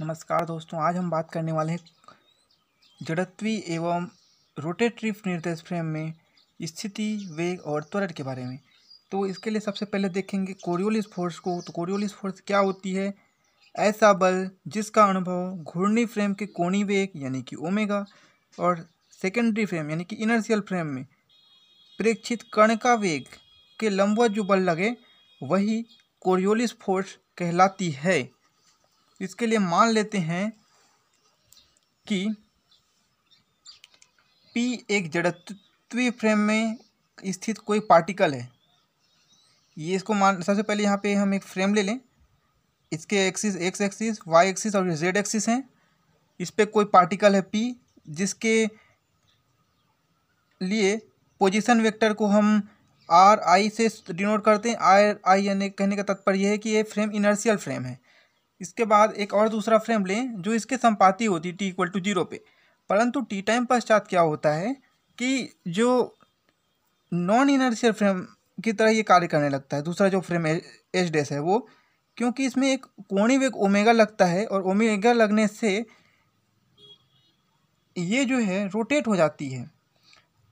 नमस्कार दोस्तों आज हम बात करने वाले हैं जड़त्वी एवं रोटेटरी निर्देश फ्रेम में स्थिति वेग और त्वरण के बारे में तो इसके लिए सबसे पहले देखेंगे कोरियोलिस फोर्स को तो कोरियोलिस फोर्स क्या होती है ऐसा बल जिसका अनुभव घूर्णी फ्रेम के कोणी वेग यानी कि ओमेगा और सेकेंडरी फ्रेम यानी कि इनर्शियल फ्रेम में प्रेक्षित कण का वेग के लंबवत जो बल लगे वही कोरियोलिस फोर्स कहलाती है इसके लिए मान लेते हैं कि पी एक जड़त्वी फ्रेम में स्थित कोई पार्टिकल है ये इसको मान सबसे पहले यहाँ पे हम एक फ्रेम ले लें इसके axis X axis Y axis और जेड एक्सिस हैं इस पर कोई पार्टिकल है पी जिसके लिए पोजीशन वेक्टर को हम आर आई से डिनोट करते हैं आर आई यानी कहने का तात्पर्य यह है कि ये फ्रेम इनर्शियल फ्रेम है इसके बाद एक और दूसरा फ्रेम लें जो इसके सम्पाति होती टी इक्वल टू जीरो पे परंतु टी टाइम पश्चात क्या होता है कि जो नॉन इनर्शियल फ्रेम की तरह ये कार्य करने लगता है दूसरा जो फ्रेम एच डेस है वो क्योंकि इसमें एक कोणी वेग ओमेगा लगता है और ओमेगा लगने से ये जो है रोटेट हो जाती है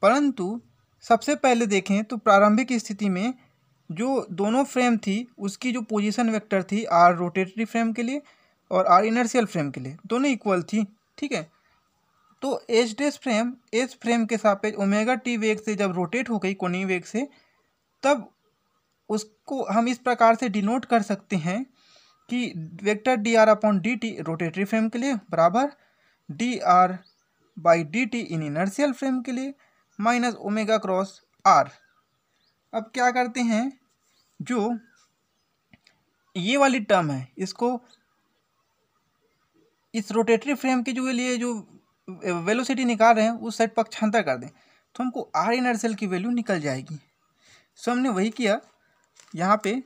परंतु सबसे पहले देखें तो प्रारंभिक स्थिति में जो दोनों फ्रेम थी उसकी जो पोजीशन वेक्टर थी आर रोटेटरी फ्रेम के लिए और आर इनर्शियल फ्रेम के लिए दोनों इक्वल थी ठीक है तो H dash frame H frame के सापेक्ष ओमेगा टी वेग से जब रोटेट हो गई कोनी वेग से तब उसको हम इस प्रकार से डिनोट कर सकते हैं कि vector D R upon D T rotatory frame के लिए बराबर D R by D T in inertial frame के लिए माइनस ओमेगा क्रॉस आर अब क्या करते हैं जो ये वाली टर्म है इसको इस रोटेटरी फ्रेम के जो लिए जो वेलोसिटी निकाल रहे हैं उस साइड पक्षांतर कर दें तो हमको आर सेल की वैल्यू निकल जाएगी सो हमने वही किया यहाँ पे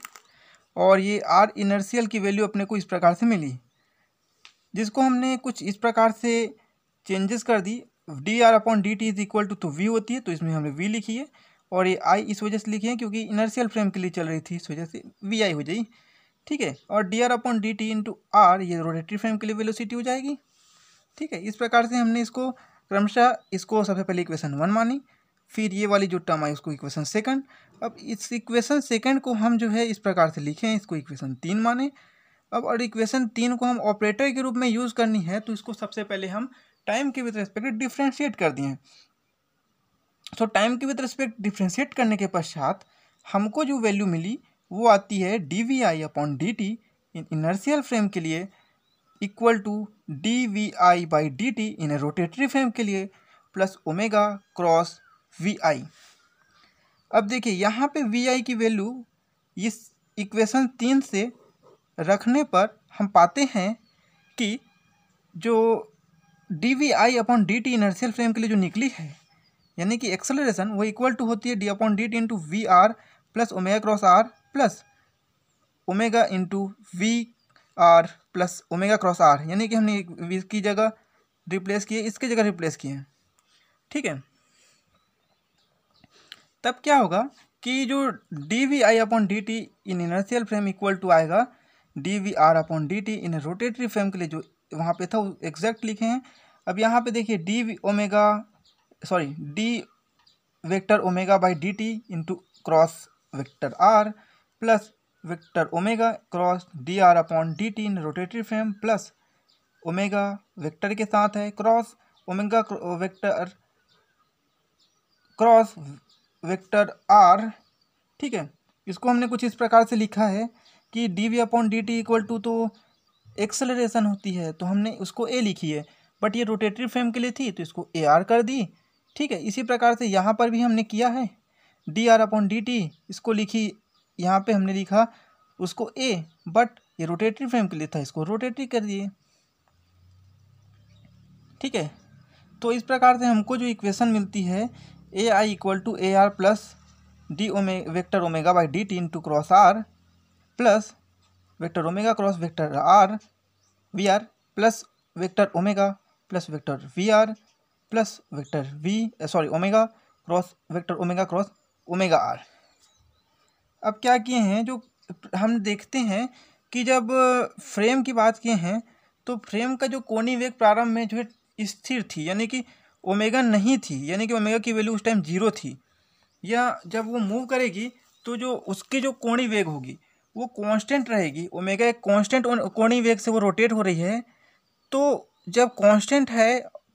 और ये आर इनर्शियल की वैल्यू अपने को इस प्रकार से मिली जिसको हमने कुछ इस प्रकार से चेंजेस कर दी D R upon D T is equal to तो वी होती है तो इसमें हमने वी लिखी है और ये आई इस वजह से लिखे हैं क्योंकि इनर्शियल फ्रेम के लिए चल रही थी इस वजह से वी आई हो जाएगी ठीक है और D R upon D T into R ये रोटेटरी फ्रेम के लिए वेलोसिटी हो जाएगी ठीक है इस प्रकार से हमने इसको क्रमशः इसको सबसे पहले इक्वेशन वन मानी फिर ये वाली जो टर्म आई उसको इक्वेशन सेकंड अब इस इक्वेशन सेकंड को हम जो है इस प्रकार से लिखें इसको इक्वेशन तीन माने अब और इक्वेशन तीन को हम ऑपरेटर के रूप में यूज़ करनी है तो इसको सबसे पहले हम टाइम के विद रेस्पेक्ट डिफ्रेंशिएट कर दिए सो टाइम के विद रिस्पेक्ट डिफ्रेंशिएट करने के पश्चात हमको जो वैल्यू मिली वो आती है D V I upon D T in inertial frame के लिए equal to D V I by D T in rotatory frame के लिए plus omega cross V I अब देखिए यहाँ पे वी आई की वैल्यू इस इक्वेशन तीन से रखने पर हम पाते हैं कि जो D V I upon D T inertial frame के लिए जो निकली है यानी कि एक्सेलरेशन वो इक्वल टू होती है D upon D T into V R plus omega cross R plus omega into V R plus omega cross R यानी कि हमने वी जगह रिप्लेस किए इसकी जगह रिप्लेस किए ठीक है तब क्या होगा कि जो D V I upon D T in inertial frame equal to आएगा D V R upon D T in rotatory frame के लिए जो वहाँ पे था वो एग्जैक्ट लिखे हैं अब यहाँ पे देखिए D V omega sorry D vector omega by D T into cross vector R plus vector omega cross D R upon D T in rotatory frame plus omega vector के साथ है cross omega vector cross vector R ठीक है इसको हमने कुछ इस प्रकार से लिखा है कि D V upon D T equal to तो एक्सेलरेशन होती है तो हमने उसको ए लिखी है बट ये रोटेटरी फ्रेम के लिए थी तो इसको ए आर कर दी ठीक है इसी प्रकार से यहाँ पर भी हमने किया है D R upon D T इसको लिखी यहाँ पे हमने लिखा उसको ए बट ये रोटेटरी फ्रेम के लिए था इसको रोटेटरी कर दिए ठीक है तो इस प्रकार से हमको जो इक्वेशन मिलती है A I equal to A R plus D ओमे vector omega by D T into cross R plus vector omega cross vector R V R plus vector omega plus vector V R plus vector V sorry omega cross vector omega cross omega R अब क्या किए हैं जो हम देखते हैं कि जब फ्रेम की बात किए हैं तो फ्रेम का जो कोनी वेग प्रारंभ में जो है स्थिर थी यानी कि ओमेगा नहीं थी यानी कि ओमेगा की वैल्यू उस टाइम जीरो थी या जब वो मूव करेगी तो जो उसकी जो कोणी वेग होगी वो कांस्टेंट रहेगी ओमेगा एक कांस्टेंट कोणी वेग से वो रोटेट हो रही है तो जब कांस्टेंट है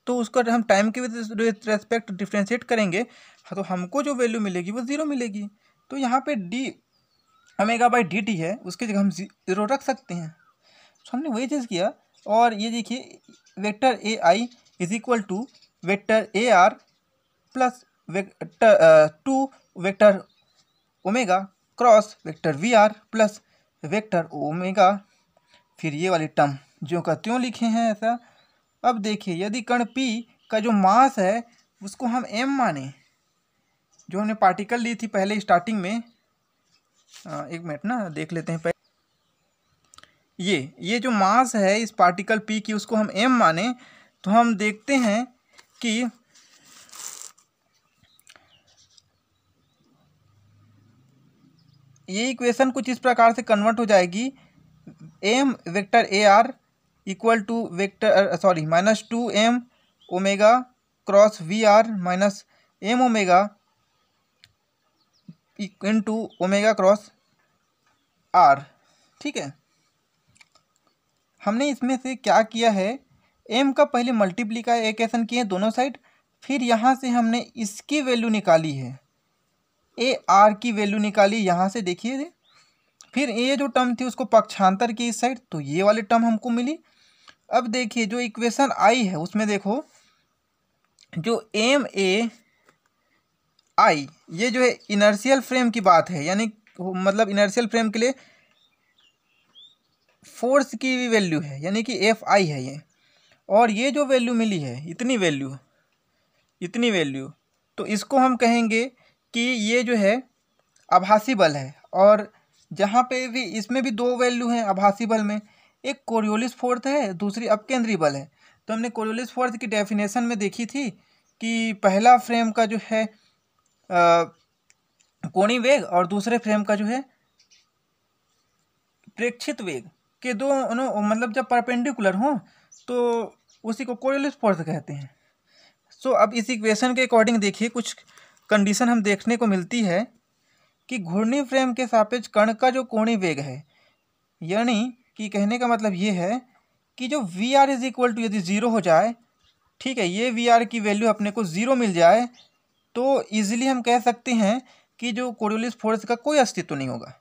तो उसको हम टाइम के विद रेस्पेक्ट डिफ्रेंशिएट करेंगे तो हमको जो वैल्यू मिलेगी वो ज़ीरो मिलेगी तो यहाँ पे D omega by D T है उसकी जगह हम जीरो रख सकते हैं तो हमने वही चीज़ किया और ये देखिए vector A I is equal to vector A R plus vector two vector omega cross vector V R plus vector omega फिर ये वाली टर्म जो का त्यों लिखे हैं ऐसा अब देखिए यदि कण पी का जो मास है उसको हम एम माने जो हमने पार्टिकल ली थी पहले स्टार्टिंग में आ, एक मिनट ना देख लेते हैं पहले ये ये जो मास है इस पार्टिकल पी की उसको हम एम माने तो हम देखते हैं कि ये इक्वेशन कुछ इस प्रकार से कन्वर्ट हो जाएगी M vector A R equal to vector sorry minus two M omega cross V R minus M omega into omega cross R ठीक है हमने इसमें से क्या किया है एम का पहले मल्टीप्लीकेशन किए दोनों साइड फिर यहाँ से हमने इसकी वैल्यू निकाली है ए आर की वैल्यू निकाली यहाँ से देखिए फिर ये जो टर्म थी उसको पक्षांतर की इस साइड तो ये वाले टर्म हमको मिली अब देखिए जो इक्वेशन आई है उसमें देखो जो एम ए आई ये जो है इनर्शियल फ्रेम की बात है यानी मतलब इनर्शियल फ्रेम के लिए फोर्स की भी वैल्यू है यानी कि एफ आई है ये और ये जो वैल्यू मिली है इतनी वैल्यू इतनी वैल्यू तो इसको हम कहेंगे कि ये जो है आभासी बल है और जहाँ पे भी इसमें भी दो वैल्यू हैं आभासी बल में एक कोरियोलिस फोर्थ है दूसरी केंद्रीय बल है तो हमने कोरियोलिस फोर्थ की डेफिनेशन में देखी थी कि पहला फ्रेम का जो है कोणी वेग और दूसरे फ्रेम का जो है प्रेक्षित वेग के दो मतलब जब परपेंडिकुलर हों तो उसी को कोरियोलिस फोर्थ कहते हैं सो अब इस इक्वेशन के अकॉर्डिंग देखिए कुछ कंडीशन हम देखने को मिलती है कि घूर्णी फ्रेम के सापेक्ष कण का जो कोणी वेग है यानी कि कहने का मतलब ये है कि जो V R is equal to यदि ज़ीरो हो जाए ठीक है ये वी आर की वैल्यू अपने को ज़ीरो मिल जाए तो ईज़िली हम कह सकते हैं कि जो कोरियोलिस फोर्स का कोई अस्तित्व नहीं होगा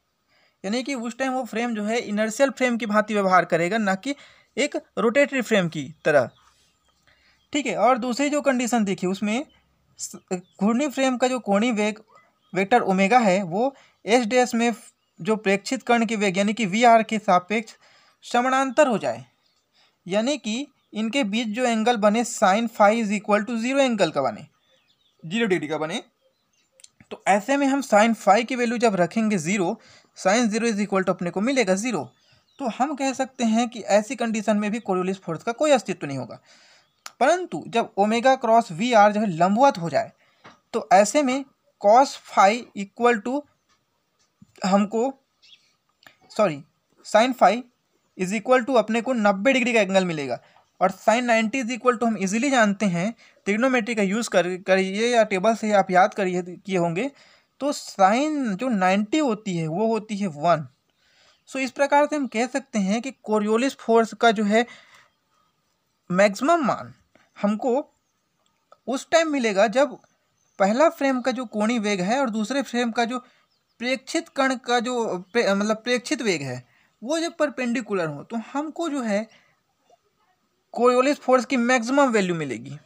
यानी कि उस टाइम वो फ्रेम जो है इनर्शियल फ्रेम की भांति व्यवहार करेगा ना कि एक रोटेटरी फ्रेम की तरह ठीक है और दूसरी जो कंडीशन देखिए उसमें घूर्णी फ्रेम का जो कोणी वेग वेक्टर ओमेगा है वो एस डैश में जो प्रेक्षित कर्ण के वेग यानी कि वी आर के सापेक्ष समानांतर हो जाए यानी कि इनके बीच जो एंगल बने sine phi is equal to zero angle का बने जीरो डिग्री का बने तो ऐसे में हम साइन फाइव की वैल्यू जब रखेंगे zero sine zero is equal to अपने को मिलेगा ज़ीरो तो हम कह सकते हैं कि ऐसी कंडीशन में भी कोरियोलिस फोर्स का कोई अस्तित्व नहीं होगा परंतु जब ओमेगा क्रॉस वी आर जो है लंबवत हो जाए तो ऐसे में कॉस फाइव इक्वल टू हमको sorry sine phi is equal to अपने को नब्बे डिग्री का एंगल मिलेगा और sine ninety is equal to हम इजीली जानते हैं ट्रिग्नोमेट्री का यूज़ कर करिए या टेबल से आप याद करिए किए होंगे तो साइन जो नाइन्टी होती है वो होती है वन सो इस प्रकार से हम कह सकते हैं कि कोरियोलिस फोर्स का जो है मैक्सिमम मान हमको उस टाइम मिलेगा जब पहला फ्रेम का जो कोणी वेग है और दूसरे फ्रेम का जो प्रेक्षित कण का जो प्रे, मतलब प्रेक्षित वेग है वो जब परपेंडिकुलर हो तो हमको जो है कोरियोलिस फोर्स की मैक्सिमम वैल्यू मिलेगी